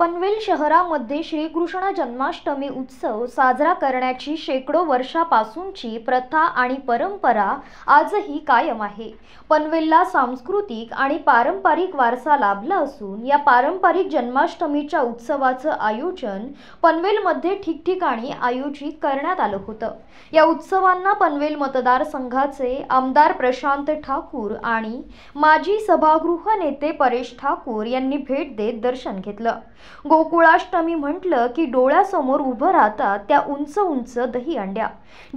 पनवेल शहरामध्ये श्रीकृष्ण जन्माष्टमी उत्सव साजरा करण्याची शेकडो वर्षापासूनची प्रथा आणि परंपरा आजही कायम आहे पनवेलला सांस्कृतिक आणि पारंपरिक वारसा लाभला असून या पारंपरिक जन्माष्टमीच्या उत्सवाचं आयोजन पनवेलमध्ये ठिकठिकाणी आयोजित करण्यात आलं होतं या उत्सवांना पनवेल मतदारसंघाचे आमदार प्रशांत ठाकूर आणि माजी सभागृह नेते परेश ठाकूर यांनी भेट देत दर्शन घेतलं गोकुळाष्टमी म्हटलं की डोळ्यासमोर उभं राहतात त्या उंच उंच दही अंड्या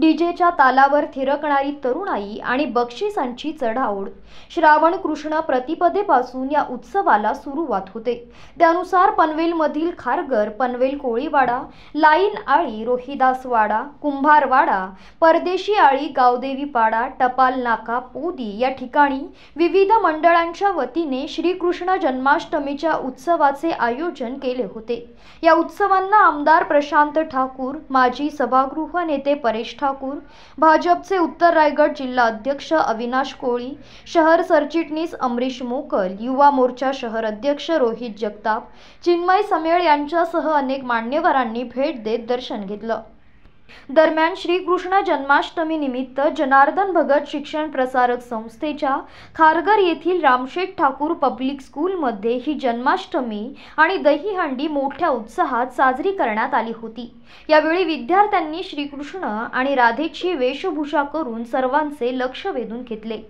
डीजेच्या तालावर थिरकणारी तरुणाई आणि बक्षिसांची चढाओढ श्रावण कृष्ण प्रतिपदेपासून या उत्सवाला सुरुवात होते त्यानुसार पनवेलमधील खारघर पनवेल कोळीवाडा लाईन आळी रोहिदासवाडा कुंभारवाडा परदेशी आळी गावदेवीपाडा टपाल नाका पोदी या ठिकाणी विविध मंडळांच्या वतीने श्रीकृष्ण जन्माष्टमीच्या उत्सवाचे आयोजन केले होते या उत्सवांना आमदार प्रशांत ठाकूर माजी सभागृह नेते परेश ठाकूर भाजपचे उत्तर रायगड जिल्हा अध्यक्ष अविनाश कोळी शहर सरचिटणीस अमरीश मोकल युवा मोर्चा शहर अध्यक्ष रोहित जगताप चिन्मय समेळ यांच्यासह अनेक मान्यवरांनी भेट देत दर्शन घेतलं दरम्यान श्रीकृष्ण जन्माष्टमी निमित्त जनार्दन भगत शिक्षण प्रसारक संस्थेच्या खारगर येथील रामशेठ ठाकूर पब्लिक स्कूलमध्ये ही जन्माष्टमी आणि दहीहंडी मोठ्या उत्साहात साजरी करण्यात आली होती यावेळी विद्यार्थ्यांनी श्रीकृष्ण आणि राधेची वेशभूषा करून सर्वांचे लक्ष वेधून घेतले